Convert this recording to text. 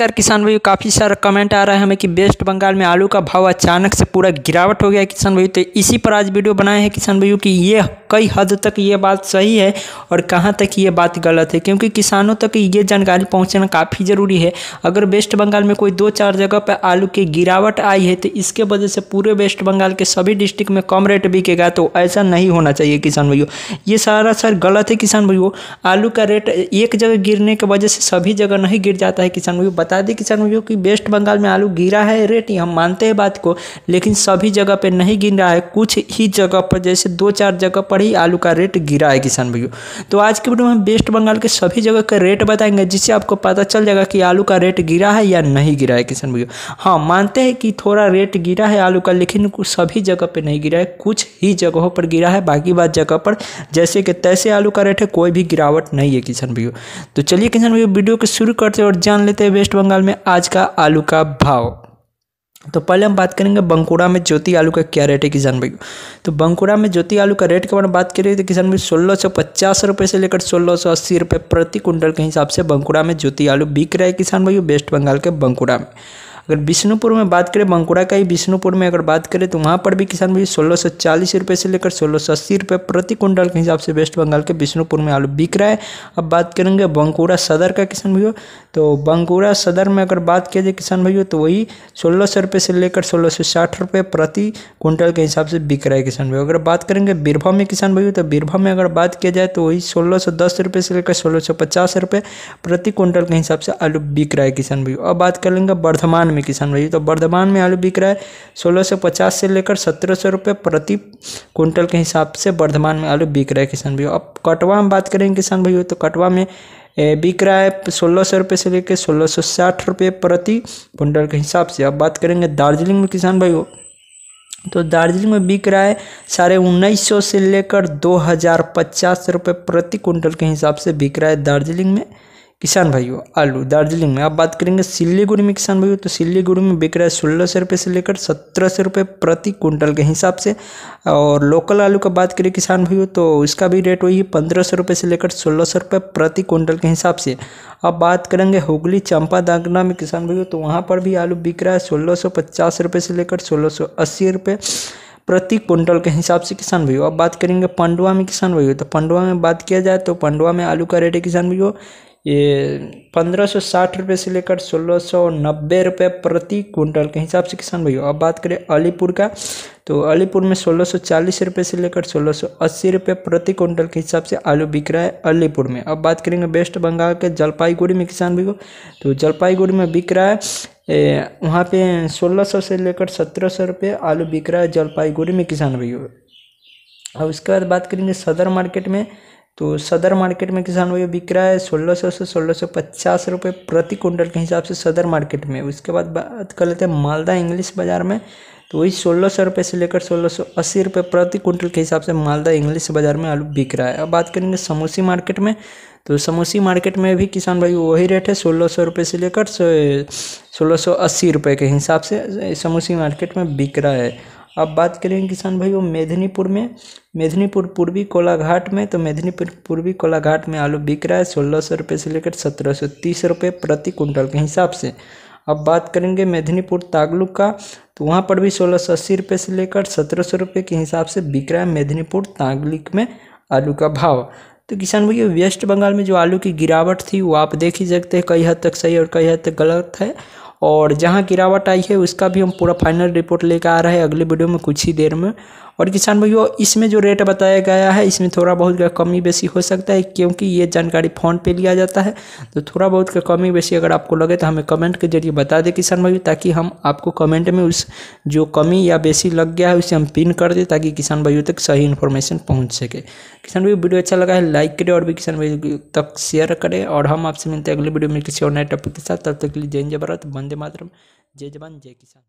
नमस्कार किसान भाई काफ़ी सारा कमेंट आ रहा है हमें कि वेस्ट बंगाल में आलू का भाव अचानक से पूरा गिरावट हो गया किसान भाई तो इसी पर आज वीडियो बनाए हैं किसान भाइयों कि ये कई हद तक ये बात सही है और कहाँ तक ये बात गलत है क्योंकि किसानों तक ये जानकारी पहुँचना काफ़ी ज़रूरी है अगर वेस्ट बंगाल में कोई दो चार जगह पर आलू की गिरावट आई है तो इसके वजह से पूरे वेस्ट बंगाल के सभी डिस्ट्रिक्ट में कम रेट बिकेगा तो ऐसा नहीं होना चाहिए किसान भाइयों ये सारा सर गलत है किसान भाइयों आलू का रेट एक जगह गिरने की वजह से सभी जगह नहीं गिर जाता है किसान भाइयों बता दें किसान भाइयों की वेस्ट बंगाल में आलू गिरा है रेट हम मानते हैं बात को लेकिन सभी जगह पर नहीं गिर रहा है कुछ ही जगह पर जैसे दो चार जगह पर ही आलू का रेट गिरा है किसान भाइयों तो आज के वीडियो में हम वेस्ट बंगाल के सभी जगह का रेट बताएंगे जिससे आपको पता चल जाएगा कि आलू का रेट गिरा है या नहीं गिरा है किसान भैया हाँ मानते हैं कि थोड़ा रेट गिरा है आलू का लेकिन सभी जगह पर नहीं गिरा है कुछ ही जगहों पर गिरा है बाकी बात जगह पर जैसे कि तैसे आलू का रेट है कोई भी गिरावट नहीं है किसान भैया तो चलिए किसान भैया वीडियो को शुरू करते हैं और जान लेते हैं वेस्ट वेस्ट बंगाल में आज का आलू का भाव तो पहले हम बात करेंगे बंकुड़ा में ज्योति आलू का क्या रेट है किसान भाई तो बंकुड़ा में ज्योति आलू का रेट के बारे में बात करें तो किसान भाई सोलह सौ पचास रुपये से लेकर सोलह सौ अस्सी रुपये प्रति कुंटल के हिसाब से बंकुड़ा में ज्योति आलू बिक रहा है किसान भाई वेस्ट बंगाल के बंकुड़ा में अगर बिष्णुपुर में बात करें बंकुड़ा का ही बिष्णुपुर में अगर बात करें तो वहाँ पर भी किसान भाई सोलह सौ चालीस रुपये से लेकर सोलह सौ अस्सी रुपये प्रति क्विंटल के हिसाब से वेस्ट बंगाल के बिष्णुपुर में आलू बिक रहा है अब बात करेंगे बंकुड़ा सदर का किसान भाइयों तो बंकुड़ा सदर में अगर बात किया जाए किसान भाइयों तो वही सोलह सौ रुपये से लेकर सोलह सौ साठ रुपये प्रति क्विंटल के हिसाब से बिक रहा है किसान भाई अगर बात करेंगे बीरभा में किसान भाइयों तो बीरभा में अगर बात किया जाए तो वही सोलह सौ दस रुपये से लेकर सोलह सौ पचास रुपये प्रति क्विंटल के हिसाब से आलू बिक रहा है किसान भाइयों अब बात कर लेंगे वर्धमान वर्धमान में किसान भाई तो वर्धमान में आलू बिक रहा है सोलह सौ पचास से लेकर सत्रह सौ रुपये प्रति क्विंटल के हिसाब से वर्धमान में आलू बिक रहा है किसान भाई अब कटवा में बात करेंगे किसान भाई तो कटवा में बिक रहा है सोलह सौ रुपये से लेकर सोलह सौ साठ रुपये प्रति क्विंटल के हिसाब से अब बात करेंगे दार्जिलिंग में किसान भाई तो दार्जिलिंग में बिक रहा है साढ़े उन्नीस सौ से लेकर दो हज़ार पचास रुपये प्रति क्विंटल के हिसाब से बिक रहा है दार्जिलिंग में किसान भाइयों आलू दार्जिलिंग में आप बात करेंगे सिल्लीगुड़ी में किसान भाइयों तो सिल्लीगुड़ी में बिक रहा है सोलह सौ रुपये से लेकर सत्रह सौ रुपये प्रति कुंटल के हिसाब से और लोकल आलू का बात करें किसान भाइयों तो इसका भी रेट वही पंद्रह सौ रुपये से लेकर सोलह सौ रुपये प्रति कुंटल के हिसाब से अब बात करेंगे हुगली चंपा दागना में किसान भाइयों तो वहाँ पर भी आलू बिक रहा है सोलह सौ पचास रुपये से लेकर सोलह सौ अस्सी रुपये प्रति क्विंटल के हिसाब से किसान भाइयों अब बात करेंगे पंडवा में किसान भाइयों तो पंडवा में बात किया जाए तो पंडवा में आलू का रेट है किसान भाइयों ये पंद्रह सौ साठ रुपये से लेकर सोलह सौ नब्बे रुपये प्रति क्विंटल के हिसाब से किसान भाइयों अब बात करें अलीपुर का तो अलीपुर में सोलह सौ चालीस रुपये से लेकर सोलह सौ अस्सी रुपये प्रति क्विंटल के हिसाब से आलू बिक रहा है अलीपुर में अब बात करेंगे वेस्ट बंगाल के जलपाईगुड़ी में किसान भाइयों तो जलपाईगुड़ी में बिक रहा है वहाँ पे सोलह सौ से लेकर सत्रह सौ रुपये आलू बिक रहा है जलपाईगुड़ी में किसान भाइयों अब उसके बाद बात करेंगे सदर मार्केट में तो सदर मार्केट में किसान भाई बिक रहा है सोलह सौ से सोलह सौ पचास रुपये प्रति कुंटल के हिसाब से सदर मार्केट में उसके बाद बात कर लेते हैं मालदा इंग्लिश बाज़ार में तो वही सोलह सौ रुपये से लेकर सोलह सौ अस्सी रुपये प्रति कुंटल के हिसाब से मालदा इंग्लिश बाज़ार में आलू बिक रहा है अब बात करेंगे समोसी मार्केट में तो समोसी मार्केट में भी किसान भाई वही रेट है सोलह सौ रुपये से लेकर सोलह सौ अस्सी रुपये के हिसाब से समोसी मार्केट में बिक रहा है अब बात करेंगे किसान भाइयों मेदिनीपुर में मेदिनीपुर पूर्वी कोलाघाट में तो मेदिनीपुर पूर्वी कोलाघाट में आलू बिक रहा है सोलह सौ रुपये से लेकर सत्रह सौ तीस रुपये प्रति कुंटल के हिसाब से अब बात करेंगे मेदिनीपुर तागलुक का तो वहाँ पर भी सोलह सौ अस्सी रुपये से लेकर सत्रह सौ रुपये के हिसाब से बिक रहा है मेदिनीपुर तागलिक में आलू का भाव तो किसान भैया वेस्ट बंगाल में जो आलू की गिरावट थी वो आप देख ही सकते हैं कई हद तक सही और कई हद तक गलत है और जहाँ गिरावट आई है उसका भी हम पूरा फाइनल रिपोर्ट लेकर आ रहे हैं अगले वीडियो में कुछ ही देर में और किसान भाइयों इसमें जो रेट बताया गया है इसमें थोड़ा बहुत कमी बेसी हो सकता है क्योंकि ये जानकारी फ़ोन पे लिया जाता है तो थोड़ा बहुत का कमी बेसी अगर आपको लगे तो हमें कमेंट के जरिए बता दें किसान भाइयों ताकि हम आपको कमेंट में उस जो कमी या बेसी लग गया है उसे हम पिन कर दें ताकि किसान भाइयों तक सही इन्फॉर्मेशन पहुँच सके किसान भाई वीडियो अच्छा लगा है लाइक करें और भी किसान भाई तक शेयर करें और हम आपसे मिलते हैं अगले वीडियो में किसी और नए टॉपिक के साथ तब तक के लिए जय जय भारत वंदे मातरम जय जवान जय किसान